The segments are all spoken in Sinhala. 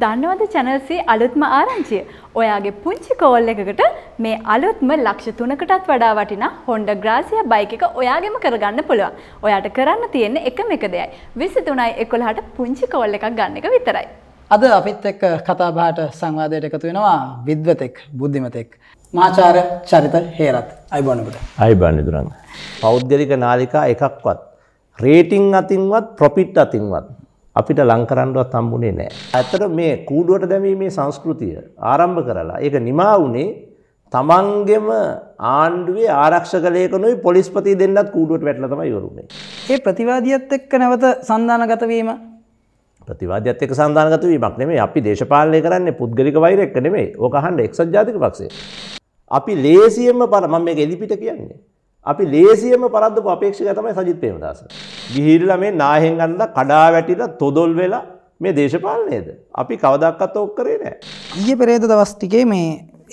දන්නවද චැනල්සි අලුත්ම ආරංචිය ඔයාගේ පුංචි කෝල් එකකට මේ අලුත්ම ලක්ෂ තුනකටත් වඩා වටිනා හොන්ඩ ග්‍රාසිය බයික එක ඔයාගෙම කරගන්න පුළුවන් ඔයාට කරන්න තියෙන එකම එක දෙයයි විසි තුනයි එකොළහට පුංචි කෝල් එකක් ගන්න එක විතරයි අද අපිත් එක් කතාබාට සංවාදයට එකතු වෙනවා විද්වතෙක් බුද්ධිමතෙක් මාචාර චරිත හේරත් අයිබොනකට අයිබන්නදුරන්න පෞද්ගලික නාලිකා එකක්වත් රේටිං අතින්වත් ප්‍රොපිට් අතින්වත් අපිට ලංකරන්නවත් හම්බුනේ නෑ. ඇත්තට මේ කූඩුවට දැමීමේ සංස්කෘතිය ආරම්භ කරලා ඒක නිමා වුණේ තමන්ගෙම ආණ්ඩුවේ ආරක්ෂකලයකනුයි පොලිස්පති දෙන්නත් කූඩුවට වැටලා තමයි ඉවරුනේ. ඒ ප්‍රතිවාදියත් එක්ක නැවත සන්දානගත වීම ප්‍රතිවාදියත් එක්ක සන්දානගත වීමක් නෙමෙයි. අපි දේශපාලනය කරන්නේ පුද්ගලික වෛර එක්ක නෙමෙයි. ඕක අහන්න එක්සත් ජාතික පක්ෂය. අපි ලේසියෙන්ම මම මේක එලිපිට කියන්නේ. අපි ලේසියම පරද්දපු අපේක්ෂක තමයි සජිත් ප්‍රේමදාස. ගිහිල්ලා මේ නාහෙන් ගන්නලා කඩා වැටිලා තොදොල් වෙලා මේ දේශපාලනයේද අපි කවදාවත් ඕක කරේ නැහැ. ඊයේ පෙරේද දවස් ටිකේ මේ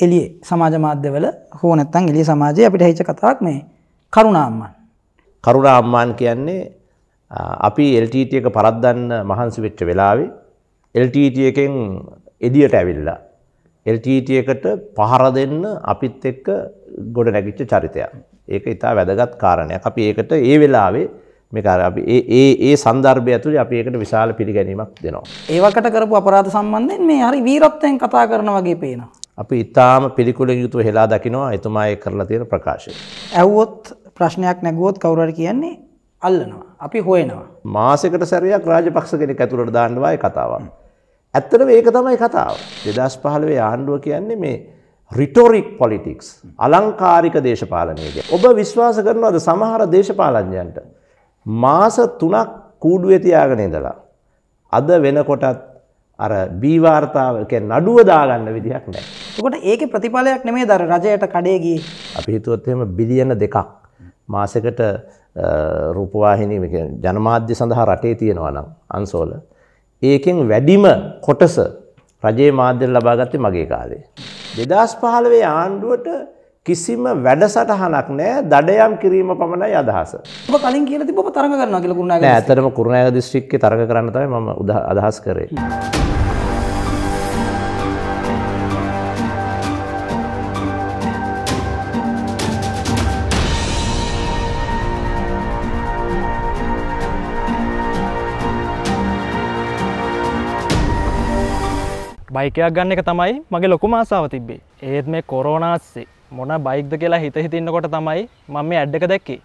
එළියේ සමාජ මාධ්‍යවල හෝ නැත්නම් එළියේ සමාජයේ අපිට හේච්ච කතාවක් මේ කරුණාම්මන්. කරුණාම්මන් කියන්නේ අපි LTT එක පරද්දන්න මහන්සි වෙච්ච වෙලාවේ LTT එකෙන් එදියට ඇවිල්ලා LTT එකට පහර දෙන්න අපිත් එක්ක ගොඩ නැගිච්ච චරිතයක්. ඒක ඉතා වැදගත් කාරණයක් අපි ඒකට ඒ වෙලාවේ මේකාර අපි ඒ ඒ සන්දර්භය ඇතුළේ අපි ඒකට විශාල පිළිගැනීමක් දෙනවා. ඒවකට කරපු අපරාධ සම්බන්ධයෙන් මේ හරි වීරත්වයෙන් කතා කරන වගේ පේනවා. අපි ඉතාම පිළිකුලෙන් යුතුව හෙලා දකිනවා එතුමා ඒ කරලා තියෙන ප්‍රකාශය. ඇව්වොත් ප්‍රශ්නයක් නැගුවොත් කවුරු හරි කියන්නේ අල්ලනවා. අපි හොයනවා. මාසෙකට සැරයක් රාජපක්ෂ කෙනෙක් ඇතුළට දාන්නවා ඒ කතාව. ඇත්තටම ඒක තමයි කතාව. 2015 ආණ්ඩුව කියන්නේ මේ රිටෝරික් පොලිටික්ස් අලංකාරික දේශපාලනයද. ඔබ විශ්වාස කරනවද සමහර දේශපාලඥයන්ට. මාස තුනක් කූඩුවේ තියාගෙන ඉඳලා. අද වෙනකොටත් අර බීවාර්තාවක නඩුව දාගන්න විදිහක් නෑ. කොට ඒක ප්‍රතිඵලයක් නෙමේ දර රජයට කඩේගී. අපි හිතුවත්ම බිලියන දෙකක් මාසකට රූපවාහිනී ජනමාධ්‍ය සඳහා රටේ තියෙනවා නම් අන්සෝල. ඒකෙන් වැඩිම කොටස රජේ මාධ්‍යර ලබාගත්තේ මගේ කාලේ. 2015 ආණ්ඩුවට කිසිම වැඩසටහනක් නෑ දඩයම් කිරීම පමණයි අදහස. ඔබ කලින් කියලා තිබ්බ ඔබ තරඟ කරනවා කියලා කුරුණෑගල. නෑ ඇත්තටම කුරුණෑගල දිස්ත්‍රික්කේ තරඟ කරන්න තමයි මම අදහස් කරේ. බයිකයක් ගන්න එක තමයි මගේ ලොකු මාසාාව තිබ්බේ ඒත් මේ කොරෝනාස්සේ මොන බයික්ද කියලා හිත හිතන්නකොට තමයි මම මේ ඇඩ්ඩක දැක්කේ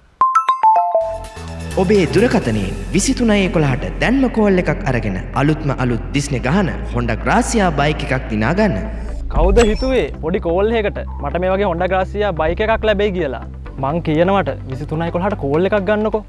ඔබේ දුරකතනයෙන් විසිතුනයේ කොළහට දැන්ම කෝල් එකක් අරගෙන අලුත්ම අලුත් දිස්න ගහන හොඩ ග්‍රාසියා බයික එකක් දිනාගන්න කවද හිතුවේ පොඩි කෝල්හකට මට මේ වගේ හොඩ ග්‍රාසියා බයික එකක් ලැබේ කියලා මං කියනවට විසිතුනයි කොළහට කෝල් එකක් ගන්නකෝ